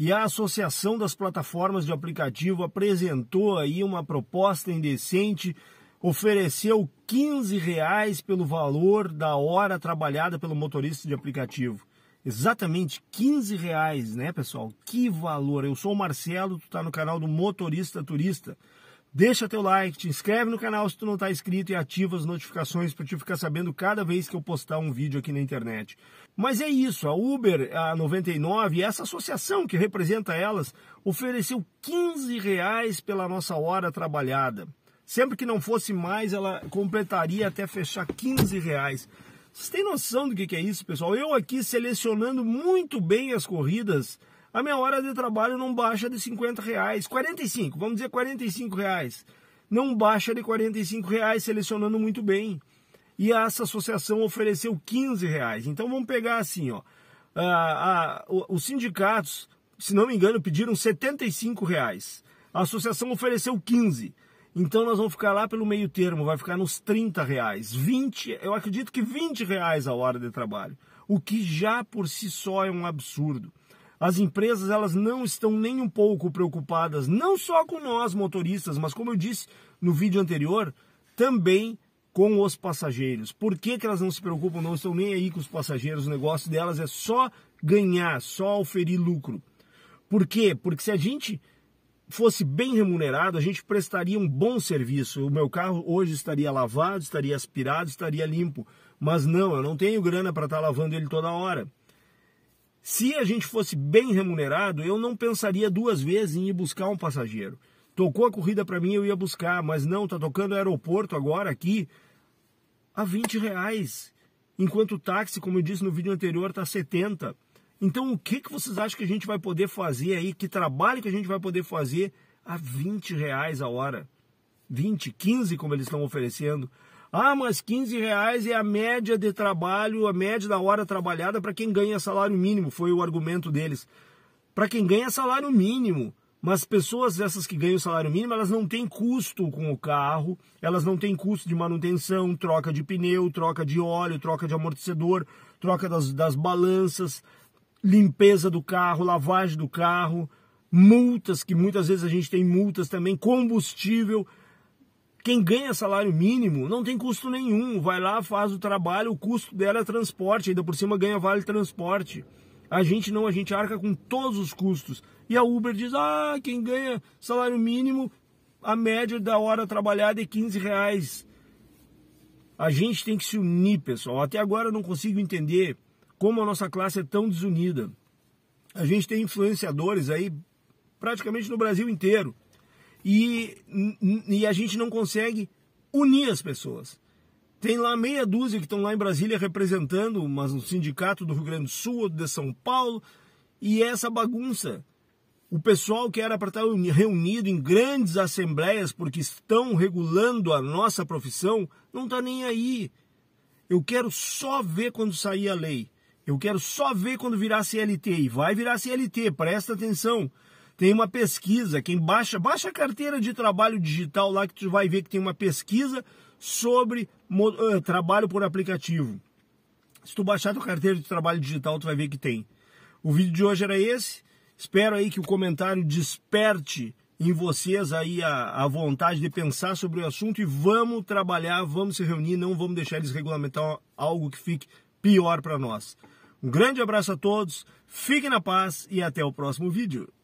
E a Associação das Plataformas de Aplicativo apresentou aí uma proposta indecente, ofereceu 15 reais pelo valor da hora trabalhada pelo motorista de aplicativo. Exatamente 15 reais, né, pessoal? Que valor! Eu sou o Marcelo, tu tá no canal do Motorista Turista. Deixa teu like, te inscreve no canal se tu não está inscrito e ativa as notificações para te ficar sabendo cada vez que eu postar um vídeo aqui na internet. Mas é isso, a Uber, a 99, essa associação que representa elas, ofereceu 15 reais pela nossa hora trabalhada. Sempre que não fosse mais, ela completaria até fechar 15 reais. Vocês têm noção do que é isso, pessoal? Eu aqui selecionando muito bem as corridas a minha hora de trabalho não baixa de 50 reais, 45, vamos dizer 45 reais. Não baixa de 45 reais, selecionando muito bem. E essa associação ofereceu 15 reais. Então vamos pegar assim, ó. Ah, a, a, os sindicatos, se não me engano, pediram 75 reais. A associação ofereceu 15. Então nós vamos ficar lá pelo meio termo, vai ficar nos 30 reais. 20, eu acredito que 20 reais a hora de trabalho. O que já por si só é um absurdo. As empresas elas não estão nem um pouco preocupadas, não só com nós motoristas, mas como eu disse no vídeo anterior, também com os passageiros. Por que, que elas não se preocupam, não estão nem aí com os passageiros? O negócio delas é só ganhar, só oferir lucro. Por quê? Porque se a gente fosse bem remunerado, a gente prestaria um bom serviço. O meu carro hoje estaria lavado, estaria aspirado, estaria limpo. Mas não, eu não tenho grana para estar tá lavando ele toda hora. Se a gente fosse bem remunerado, eu não pensaria duas vezes em ir buscar um passageiro. Tocou a corrida para mim, eu ia buscar, mas não, tá tocando aeroporto agora aqui a 20 reais. Enquanto o táxi, como eu disse no vídeo anterior, tá 70. Então o que, que vocês acham que a gente vai poder fazer aí? Que trabalho que a gente vai poder fazer a 20 reais a hora? 20, 15 como eles estão oferecendo. Ah, mas 15 reais é a média de trabalho, a média da hora trabalhada para quem ganha salário mínimo, foi o argumento deles. Para quem ganha salário mínimo. Mas pessoas essas que ganham salário mínimo, elas não têm custo com o carro, elas não têm custo de manutenção, troca de pneu, troca de óleo, troca de amortecedor, troca das, das balanças, limpeza do carro, lavagem do carro, multas, que muitas vezes a gente tem multas também, combustível. Quem ganha salário mínimo não tem custo nenhum, vai lá, faz o trabalho, o custo dela é transporte, ainda por cima ganha vale transporte. A gente não, a gente arca com todos os custos. E a Uber diz: ah, quem ganha salário mínimo, a média da hora trabalhada é 15 reais. A gente tem que se unir, pessoal. Até agora eu não consigo entender como a nossa classe é tão desunida. A gente tem influenciadores aí praticamente no Brasil inteiro e, e a gente não consegue unir as pessoas. Tem lá meia dúzia que estão lá em Brasília representando, mas um sindicato do Rio Grande do Sul, ou de São Paulo, e essa bagunça. O pessoal que era para estar tá reunido em grandes assembleias porque estão regulando a nossa profissão, não está nem aí. Eu quero só ver quando sair a lei. Eu quero só ver quando virar CLT. E vai virar CLT, presta atenção. Tem uma pesquisa, quem baixa, baixa a carteira de trabalho digital lá que tu vai ver que tem uma pesquisa sobre uh, trabalho por aplicativo. Se tu baixar tua carteira de trabalho digital, tu vai ver que tem. O vídeo de hoje era esse. Espero aí que o comentário desperte em vocês aí a, a vontade de pensar sobre o assunto e vamos trabalhar, vamos se reunir, não vamos deixar eles regulamentar algo que fique pior para nós. Um grande abraço a todos, fiquem na paz e até o próximo vídeo.